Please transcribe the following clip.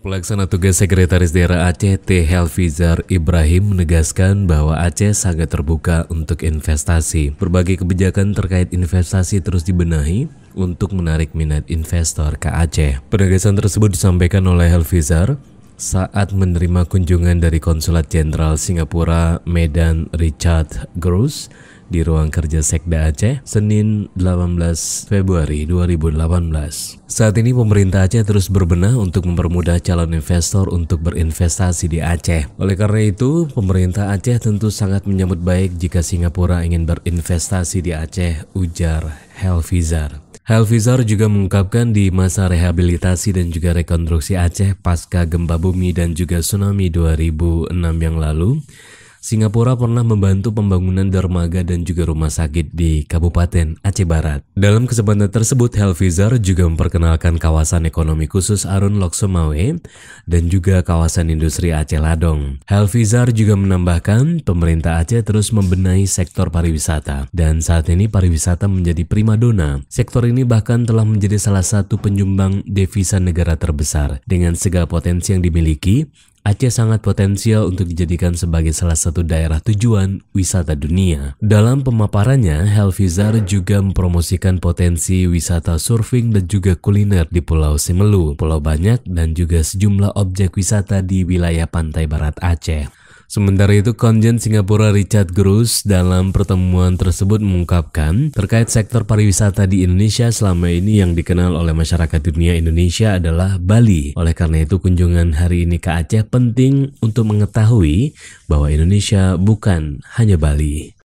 Pelaksana tugas Sekretaris Daerah Aceh T. Helvizar Ibrahim menegaskan bahwa Aceh sangat terbuka untuk investasi. Berbagai kebijakan terkait investasi terus dibenahi untuk menarik minat investor ke Aceh. Penegasan tersebut disampaikan oleh Helvizar saat menerima kunjungan dari Konsulat Jenderal Singapura Medan Richard Gross di ruang kerja Sekda Aceh, Senin 18 Februari 2018. Saat ini pemerintah Aceh terus berbenah untuk mempermudah calon investor untuk berinvestasi di Aceh. Oleh karena itu, pemerintah Aceh tentu sangat menyambut baik jika Singapura ingin berinvestasi di Aceh, ujar Helvizar. Helvizar juga mengungkapkan di masa rehabilitasi dan juga rekonstruksi Aceh pasca gempa bumi dan juga tsunami 2006 yang lalu, Singapura pernah membantu pembangunan dermaga dan juga rumah sakit di Kabupaten Aceh Barat. Dalam kesempatan tersebut, Helvizar juga memperkenalkan kawasan ekonomi khusus Arun Loksomawe dan juga kawasan industri Aceh Ladong. Helvizar juga menambahkan pemerintah Aceh terus membenahi sektor pariwisata dan saat ini pariwisata menjadi primadona. Sektor ini bahkan telah menjadi salah satu penyumbang devisa negara terbesar dengan segala potensi yang dimiliki Aceh sangat potensial untuk dijadikan sebagai salah satu daerah tujuan wisata dunia. Dalam pemaparannya, Helvizar juga mempromosikan potensi wisata surfing dan juga kuliner di Pulau Simelu, Pulau Banyak, dan juga sejumlah objek wisata di wilayah pantai barat Aceh. Sementara itu, Konjen Singapura Richard Gross dalam pertemuan tersebut mengungkapkan terkait sektor pariwisata di Indonesia selama ini yang dikenal oleh masyarakat dunia Indonesia adalah Bali. Oleh karena itu, kunjungan hari ini ke Aceh penting untuk mengetahui bahwa Indonesia bukan hanya Bali.